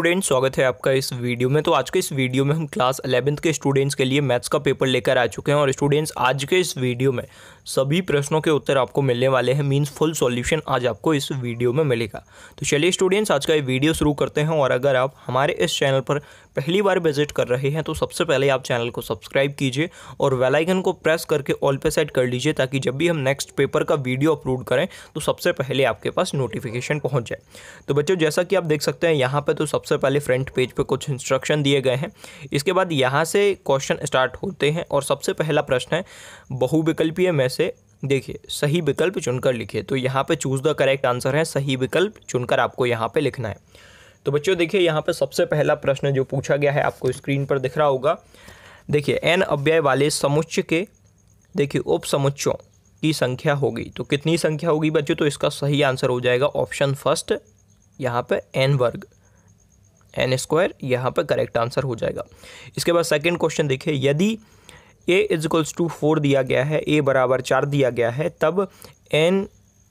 students स्वागत है आपका इस वीडियो में तो आज के इस वीडियो में हम क्लास अलेवेंथ के स्टूडेंट्स के लिए मैथ्स का पेपर लेकर आ चुके हैं और स्टूडेंट्स आज के इस वीडियो में सभी प्रश्नों के उत्तर आपको मिलने वाले हैं मीन्स फुल सॉल्यूशन आज आपको इस वीडियो में मिलेगा तो चलिए स्टूडेंट्स आज का ये वीडियो शुरू करते हैं और अगर आप हमारे इस चैनल पर पहली बार विजिट कर रहे हैं तो सबसे पहले आप चैनल को सब्सक्राइब कीजिए और वेलाइकन को प्रेस करके ऑल पे सेट कर लीजिए ताकि जब भी हम नेक्स्ट पेपर का वीडियो अपलोड करें तो सबसे पहले आपके पास नोटिफिकेशन पहुंच जाए तो बच्चों जैसा कि आप देख सकते हैं यहाँ पर तो सबसे पहले फ्रंट पेज पर कुछ इंस्ट्रक्शन दिए गए हैं इसके बाद यहाँ से क्वेश्चन स्टार्ट होते हैं और सबसे पहला प्रश्न है बहुविकल्पीय में से देखिए सही विकल्प चुनकर लिखिए तो यहाँ पे चूज़ द करेक्ट आंसर है सही विकल्प चुनकर आपको यहाँ पे लिखना है तो बच्चों देखिए यहाँ पे सबसे पहला प्रश्न जो पूछा गया है आपको स्क्रीन पर दिख रहा होगा देखिए एन अव्यय वाले समुच्च के देखिए उप समुच्चों की संख्या होगी तो कितनी संख्या होगी बच्चों तो इसका सही आंसर हो जाएगा ऑप्शन फर्स्ट यहाँ पर एन वर्ग एन स्क्वायर यहाँ पर करेक्ट आंसर हो जाएगा इसके बाद सेकेंड क्वेश्चन देखिए यदि ए इजकल्स टू फोर दिया गया है ए बराबर चार दिया गया है तब एन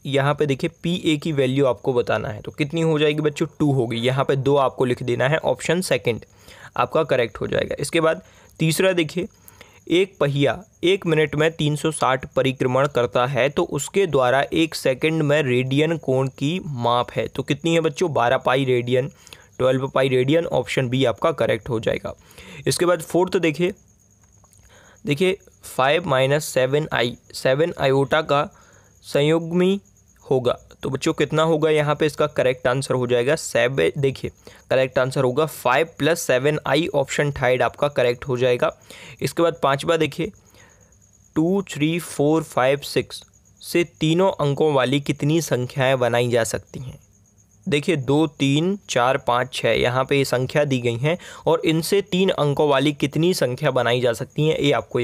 यहाँ पे देखिए पी ए की वैल्यू आपको बताना है तो कितनी हो जाएगी बच्चों टू होगी यहाँ पे दो आपको लिख देना है ऑप्शन सेकंड आपका करेक्ट हो जाएगा इसके बाद तीसरा देखिए एक पहिया एक मिनट में 360 परिक्रमण करता है तो उसके द्वारा एक सेकंड में रेडियन कोण की माप है तो कितनी है बच्चों बारह pi radian twelve pi radian option B आपका करेक्ट हो जाएगा इसके बाद फोर्थ देखिए देखिए five minus seven I seven iota का संयुग्मी होगा तो बच्चों कितना होगा यहाँ पे इसका करेक्ट आंसर हो जाएगा सेवन देखिए करेक्ट आंसर होगा five plus seven I option थाइड आपका करेक्ट हो जाएगा इसके बाद पाँचवा देखिए two three four five six से तीनों अंकों वाली कितनी संख्याएं बनाई जा सकती हैं देखिए दो तीन चार पाँच छः यहाँ पे ये संख्या दी गई हैं और इनसे तीन अंकों वाली कितनी संख्या बनाई जा सकती है ये आपको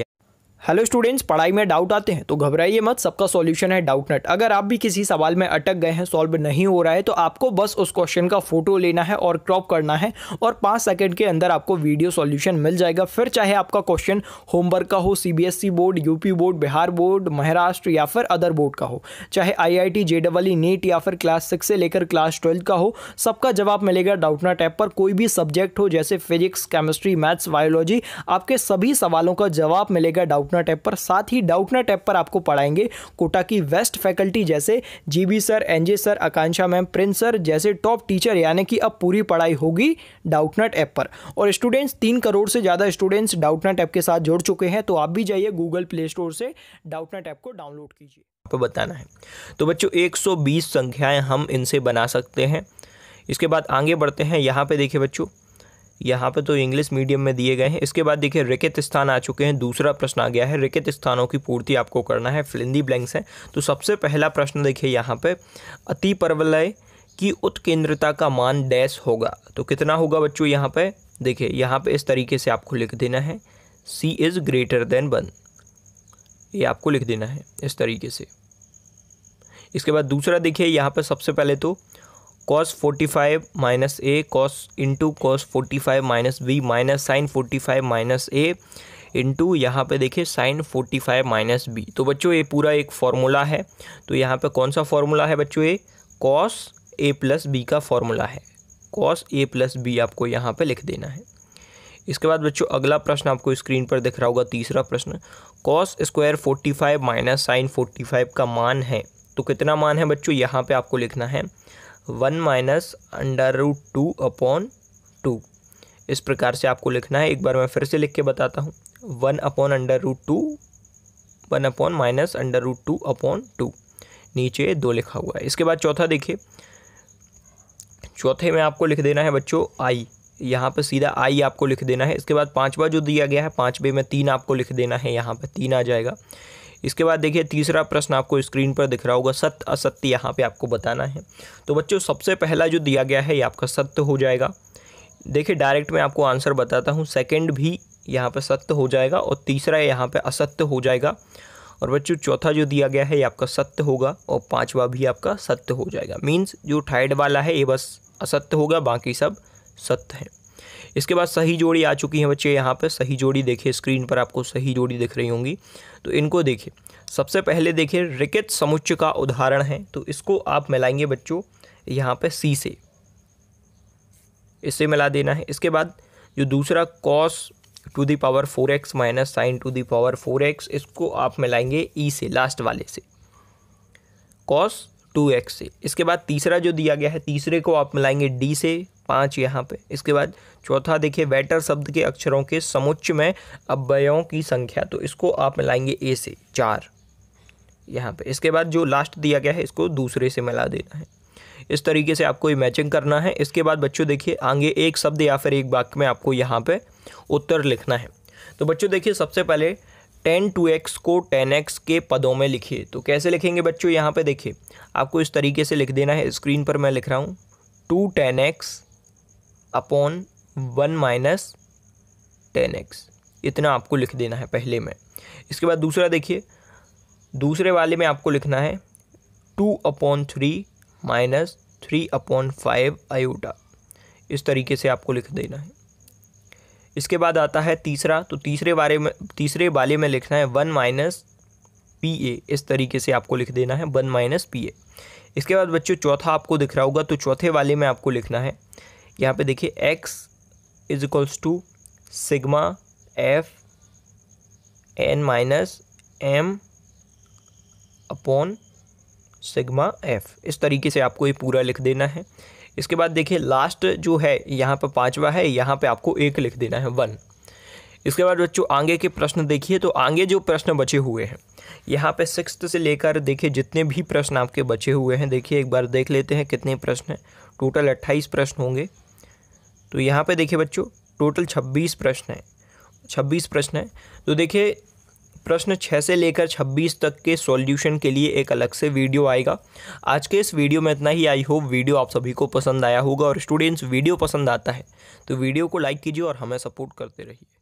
हेलो स्टूडेंट्स पढ़ाई में डाउट आते हैं तो घबराइए मत सबका सॉल्यूशन है डाउट नट अगर आप भी किसी सवाल में अटक गए हैं सॉल्व नहीं हो रहा है तो आपको बस उस क्वेश्चन का फोटो लेना है और क्रॉप करना है और पाँच सेकंड के अंदर आपको वीडियो सॉल्यूशन मिल जाएगा फिर चाहे आपका क्वेश्चन होमवर्क का हो C board UP board Bihar board Maharashtra या फिर अदर बोर्ड का हो चाहे आई आई टी नेट या फिर क्लास सिक्स से लेकर क्लास ट्वेल्थ का हो सबका जवाब मिलेगा डाउट नट ऐप पर कोई भी सब्जेक्ट हो जैसे फिजिक्स केमिस्ट्री मैथ्स बायोलॉजी आपके सभी सवालों का जवाब मिलेगा डाउट डाउटना ऐप पर साथ ही डाउटना ऐप पर आपको पढ़ाएंगे कोटा की वेस्ट फैकल्टी जैसे GB sir NJ sir Akanksha ma'am Prince sir जैसे टॉप टीचर यानी कि अब पूरी पढ़ाई होगी डाउटनट ऐप पर और स्टूडेंट्स तीन करोड़ से ज़्यादा स्टूडेंट्स डाउटनट ऐप के साथ जुड़ चुके हैं तो आप भी जाइए गूगल प्ले स्टोर से डाउटनट ऐप को डाउनलोड कीजिए आपको बताना है तो बच्चों 120 संख्याएं हम इनसे बना सकते हैं इसके बाद आगे बढ़ते हैं यहाँ पे देखिए बच्चों यहाँ पे तो इंग्लिश मीडियम में दिए गए हैं इसके बाद देखिए रिकित स्थान आ चुके हैं दूसरा प्रश्न आ गया है रिकित स्थानों की पूर्ति आपको करना है फिलिंदी ब्लैंक्स हैं तो सबसे पहला प्रश्न देखिए यहाँ पे अति परवलय की उत्केंद्रता का मान डैश होगा तो कितना होगा बच्चों यहाँ पे देखिए यहाँ पे इस तरीके से आपको लिख देना है C is greater than one ये आपको लिख देना है इस तरीके से इसके बाद दूसरा देखिए यहाँ पर सबसे पहले तो cos forty five minus A cos into cos forty five minus B minus sine forty five minus A into यहाँ पर देखिए sine forty five minus B तो बच्चों ये पूरा एक फॉर्मूला है तो यहाँ पर कौन सा फॉर्मूला है बच्चों ये कॉस ए प्लस बी का फॉर्मूला है कॉस ए प्लस बी आपको यहाँ पर लिख देना है इसके बाद बच्चों अगला प्रश्न आपको स्क्रीन पर दिख रहा होगा तीसरा प्रश्न cos square forty five minus sine forty five का मान है तो कितना मान है बच्चों यहाँ पे आपको लिखना है one minus under root two upon two इस प्रकार से आपको लिखना है एक बार मैं फिर से लिख के बताता हूँ one upon under root two one upon minus under root two upon two नीचे दो लिखा हुआ है इसके बाद चौथा देखिए चौथे में आपको लिख देना है बच्चों आई यहाँ पर सीधा आई आपको लिख देना है इसके बाद पाँचवा जो दिया गया है पाँचवें में तीन आपको लिख देना है यहाँ पर तीन आ जाएगा इसके बाद देखिए तीसरा प्रश्न आपको स्क्रीन पर दिख रहा होगा सत्य असत्य यहाँ पे आपको बताना है तो बच्चों सबसे पहला जो दिया गया है ये आपका सत्य हो जाएगा देखिए डायरेक्ट मैं आपको आंसर बताता हूँ सेकेंड भी यहाँ पर सत्य हो जाएगा और तीसरा यहाँ पर असत्य हो जाएगा और बच्चों चौथा जो दिया गया है ये आपका सत्य होगा और पाँचवा भी आपका सत्य हो जाएगा मीन्स जो थाइड वाला है ये बस असत्य होगा बाकी सब सत्य है इसके बाद सही जोड़ी आ चुकी है बच्चे यहाँ पर सही जोड़ी देखिए स्क्रीन पर आपको सही जोड़ी दिख रही होंगी तो इनको देखिए सबसे पहले देखिए रिकेट समुच्च का उदाहरण है तो इसको आप मिलाएंगे बच्चों यहाँ पर सी से इससे मिला देना है इसके बाद जो दूसरा cos to the power four X minus sine to the power four X इसको आप मिलाएंगे ई e से लास्ट वाले से कॉस टू एक्स से इसके बाद तीसरा जो दिया गया है तीसरे को आप मिलाएंगे डी से पाँच यहाँ पे इसके बाद चौथा देखिए वेटर शब्द के अक्षरों के समुच्च में अव्ययों की संख्या तो इसको आप मिलाएंगे ए से चार यहाँ पे इसके बाद जो लास्ट दिया गया है इसको दूसरे से मिला देना है इस तरीके से आपको ये मैचिंग करना है इसके बाद बच्चों देखिए आगे एक शब्द या फिर एक वाक्य में आपको यहाँ पर उत्तर लिखना है तो बच्चों देखिए सबसे पहले टेन टू एक्स को टेन एक्स के पदों में लिखिए तो कैसे लिखेंगे बच्चों यहाँ पे देखिए आपको इस तरीके से लिख देना है स्क्रीन पर मैं लिख रहा हूँ two tan X upon one minus tan X इतना आपको लिख देना है पहले में इसके बाद दूसरा देखिए दूसरे वाले में आपको लिखना है two upon three minus three upon five iota इस तरीके से आपको लिख देना है इसके बाद आता है तीसरा तो तीसरे बारे में तीसरे वाले में लिखना है वन माइनस पी ए इस तरीके से आपको लिख देना है वन माइनस पी ए इसके बाद बच्चों चौथा आपको दिख रहा होगा तो चौथे वाले में आपको लिखना है यहाँ पे देखिए X is equals to sigma F N minus M upon sigma F इस तरीके से आपको ये पूरा लिख देना है इसके बाद देखिए लास्ट जो है यहाँ पर पाँचवा है यहाँ पे आपको एक लिख देना है वन इसके बाद बच्चों आगे के प्रश्न देखिए तो आगे जो प्रश्न बचे हुए हैं यहाँ पे सिक्स से लेकर देखिए जितने भी प्रश्न आपके बचे हुए हैं देखिए एक बार देख लेते हैं कितने प्रश्न हैं टोटल अट्ठाईस प्रश्न होंगे तो यहाँ पे देखिए बच्चों टोटल छब्बीस प्रश्न हैं छब्बीस प्रश्न हैं तो देखिए प्रश्न छः से लेकर छब्बीस तक के सॉल्यूशन के लिए एक अलग से वीडियो आएगा आज के इस वीडियो में इतना ही आई होप वीडियो आप सभी को पसंद आया होगा और स्टूडेंट्स वीडियो पसंद आता है तो वीडियो को लाइक कीजिए और हमें सपोर्ट करते रहिए